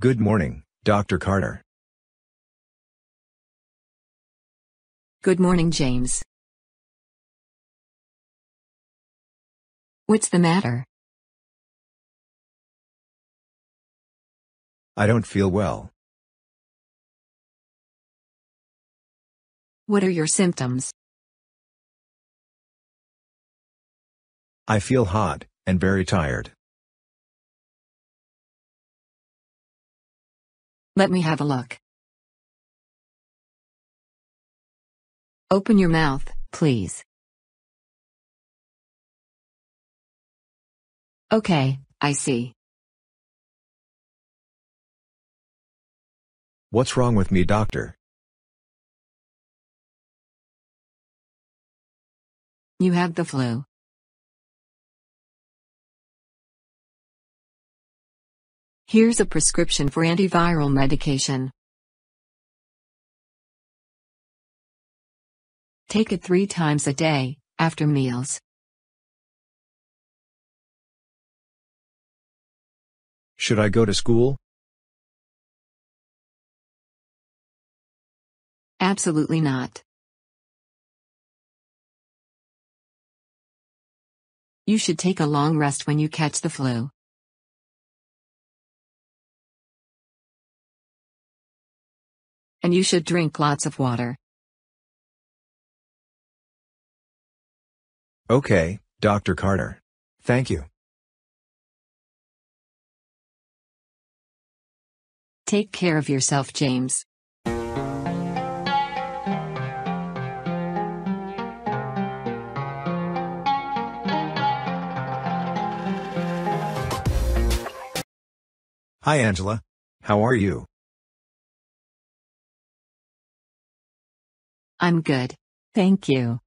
Good morning, Dr. Carter. Good morning, James. What's the matter? I don't feel well. What are your symptoms? I feel hot, and very tired. Let me have a look. Open your mouth, please. Okay, I see. What's wrong with me, doctor? You have the flu. Here's a prescription for antiviral medication. Take it three times a day, after meals. Should I go to school? Absolutely not. You should take a long rest when you catch the flu. And you should drink lots of water. Okay, Dr. Carter. Thank you. Take care of yourself, James. Hi Angela. How are you? I'm good. Thank you.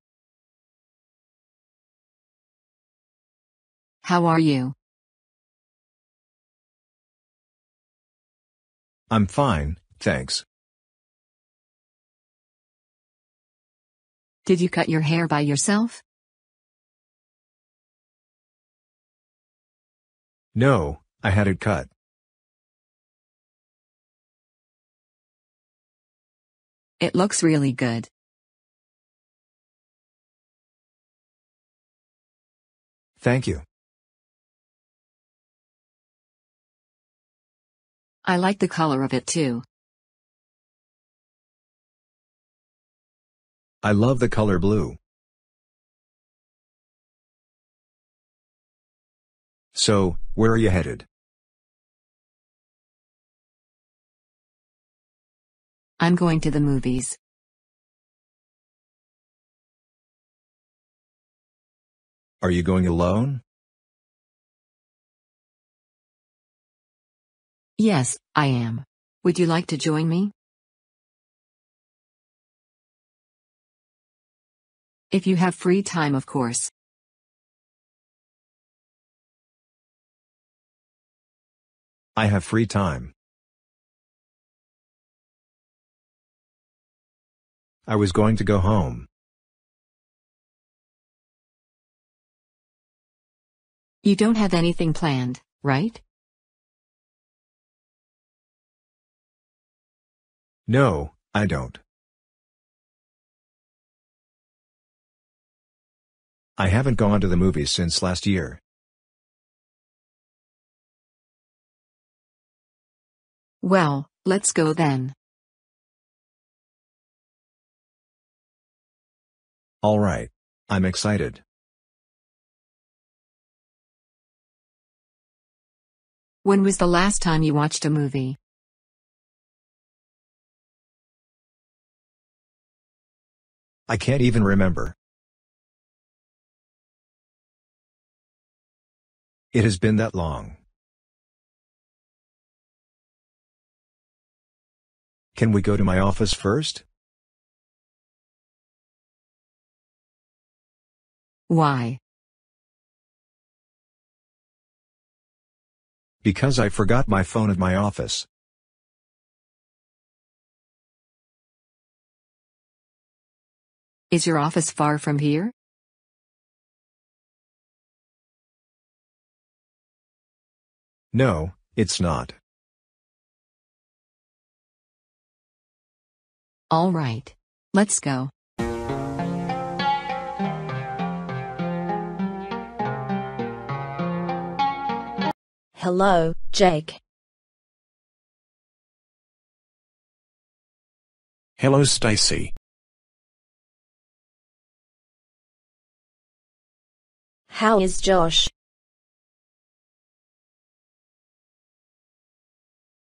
How are you? I'm fine, thanks. Did you cut your hair by yourself? No, I had it cut. It looks really good. Thank you. I like the color of it too. I love the color blue. So, where are you headed? I'm going to the movies. Are you going alone? Yes, I am. Would you like to join me? If you have free time, of course. I have free time. I was going to go home. You don't have anything planned, right? No, I don't. I haven't gone to the movies since last year. Well, let's go then. All right. I'm excited. When was the last time you watched a movie? I can't even remember. It has been that long. Can we go to my office first? Why? Because I forgot my phone at my office. Is your office far from here? No, it's not. All right. Let's go. Hello, Jake. Hello, Stacy. How is Josh?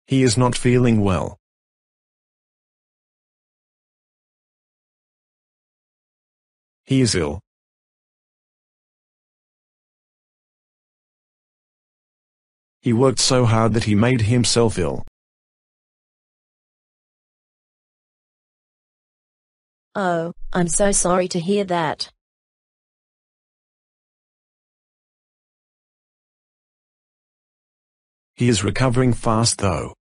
He is not feeling well. He is ill. He worked so hard that he made himself ill. Oh, I'm so sorry to hear that. He is recovering fast though.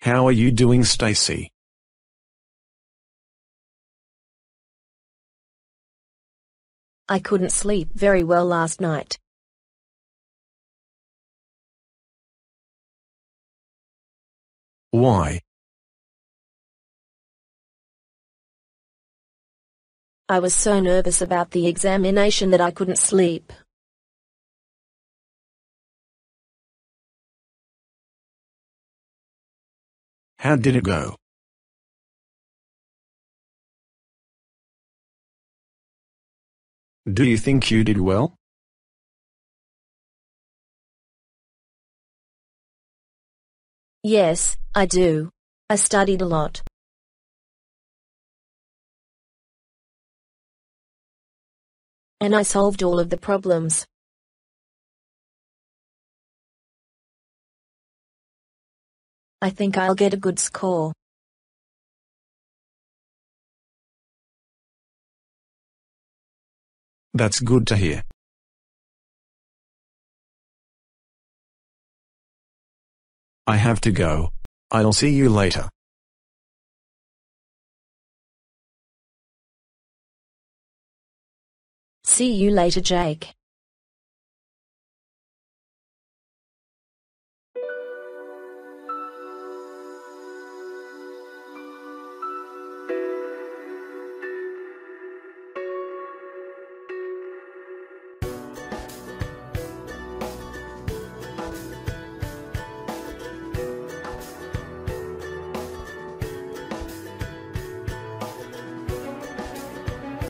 How are you doing Stacy? I couldn't sleep very well last night. Why? I was so nervous about the examination that I couldn't sleep. How did it go? Do you think you did well? Yes, I do. I studied a lot. And I solved all of the problems. I think I'll get a good score. That's good to hear. I have to go. I'll see you later. See you later, Jake.